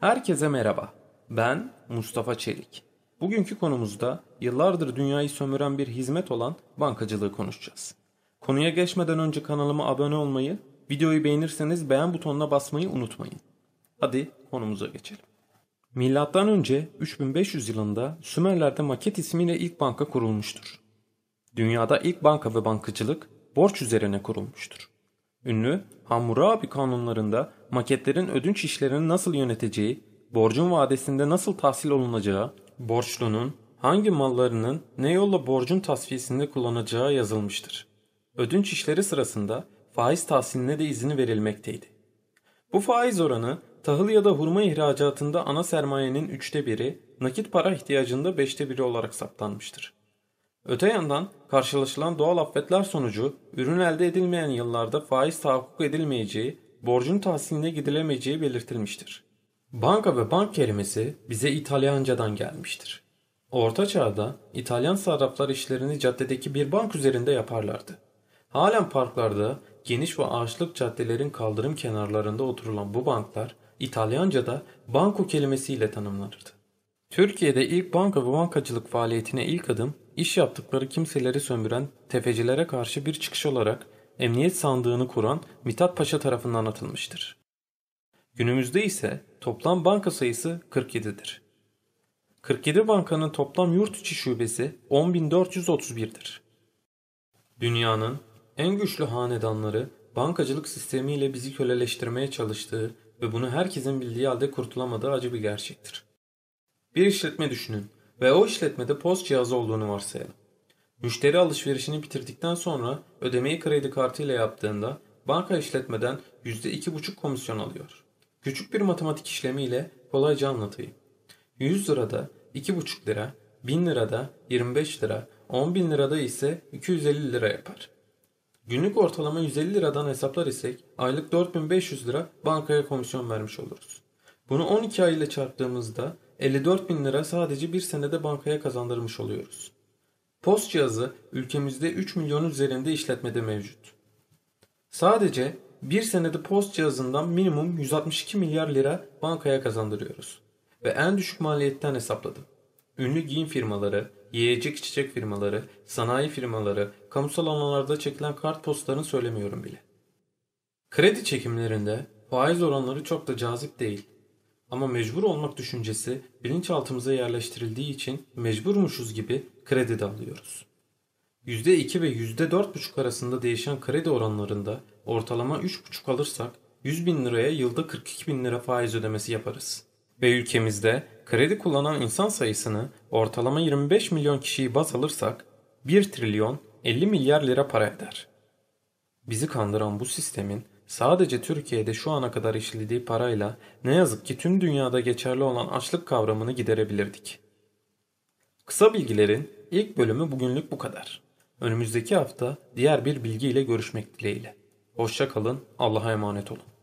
Herkese merhaba. Ben Mustafa Çelik. Bugünkü konumuzda yıllardır dünyayı sömüren bir hizmet olan bankacılığı konuşacağız. Konuya geçmeden önce kanalıma abone olmayı, videoyu beğenirseniz beğen butonuna basmayı unutmayın. Hadi konumuza geçelim. Milattan önce 3500 yılında Sümerler'de Maket ismiyle ilk banka kurulmuştur. Dünyada ilk banka ve bankacılık borç üzerine kurulmuştur. Ünlü Hammurabi kanunlarında maketlerin ödünç işlerini nasıl yöneteceği, borcun vadesinde nasıl tahsil olunacağı, borçlunun hangi mallarının ne yolla borcun tasfiyesinde kullanacağı yazılmıştır. Ödünç işleri sırasında faiz tahsiline de izni verilmekteydi. Bu faiz oranı tahıl ya da hurma ihracatında ana sermayenin üçte biri, nakit para ihtiyacında beşte biri olarak saptanmıştır. Öte yandan karşılaşılan doğal afetler sonucu ürün elde edilmeyen yıllarda faiz tahakkuk edilmeyeceği, borcun tahsiline gidilemeyeceği belirtilmiştir. Banka ve bank kelimesi bize İtalyancadan gelmiştir. Orta çağda İtalyan sarraflar işlerini caddedeki bir bank üzerinde yaparlardı. Halen parklarda geniş ve ağaçlık caddelerin kaldırım kenarlarında oturulan bu banklar İtalyanca'da banko kelimesiyle tanımlanırdı. Türkiye'de ilk banka ve bankacılık faaliyetine ilk adım iş yaptıkları kimseleri sömüren tefecilere karşı bir çıkış olarak emniyet sandığını kuran Mithat Paşa tarafından atılmıştır. Günümüzde ise toplam banka sayısı 47'dir. 47 bankanın toplam yurt içi şubesi 10.431'dir. Dünyanın en güçlü hanedanları bankacılık sistemiyle bizi köleleştirmeye çalıştığı ve bunu herkesin bildiği halde kurtulamadığı acı bir gerçektir. Bir işletme düşünün ve o işletmede POS cihazı olduğunu varsayalım. Müşteri alışverişini bitirdikten sonra ödemeyi kredi kartıyla yaptığında banka işletmeden %2,5 komisyon alıyor. Küçük bir matematik işlemiyle kolayca anlatayım. 100 lirada 2,5 lira, 1000 lirada 25 lira, 10 bin lirada ise 250 lira yapar. Günlük ortalama 150 liradan hesaplar isek aylık 4500 lira bankaya komisyon vermiş oluruz. Bunu 12 ay ile çarptığımızda 54 bin lira sadece bir senede bankaya kazandırmış oluyoruz. Post cihazı ülkemizde 3 milyon üzerinde işletmede mevcut. Sadece bir senede post cihazından minimum 162 milyar lira bankaya kazandırıyoruz. Ve en düşük maliyetten hesapladım. Ünlü giyim firmaları, yiyecek içecek firmaları, sanayi firmaları, kamusal alanlarda çekilen kart postlarını söylemiyorum bile. Kredi çekimlerinde faiz oranları çok da cazip değil. Ama mecbur olmak düşüncesi bilinçaltımıza yerleştirildiği için mecburmuşuz gibi kredi de alıyoruz. %2 ve %4,5 arasında değişen kredi oranlarında ortalama 3,5 alırsak 100 bin liraya yılda 42 bin lira faiz ödemesi yaparız. Ve ülkemizde kredi kullanan insan sayısını ortalama 25 milyon kişiyi baz alırsak 1 trilyon 50 milyar lira para eder. Bizi kandıran bu sistemin Sadece Türkiye'de şu ana kadar işlediği parayla ne yazık ki tüm dünyada geçerli olan açlık kavramını giderebilirdik. Kısa bilgilerin ilk bölümü bugünlük bu kadar. Önümüzdeki hafta diğer bir bilgiyle görüşmek dileğiyle. Hoşça kalın, Allah'a emanet olun.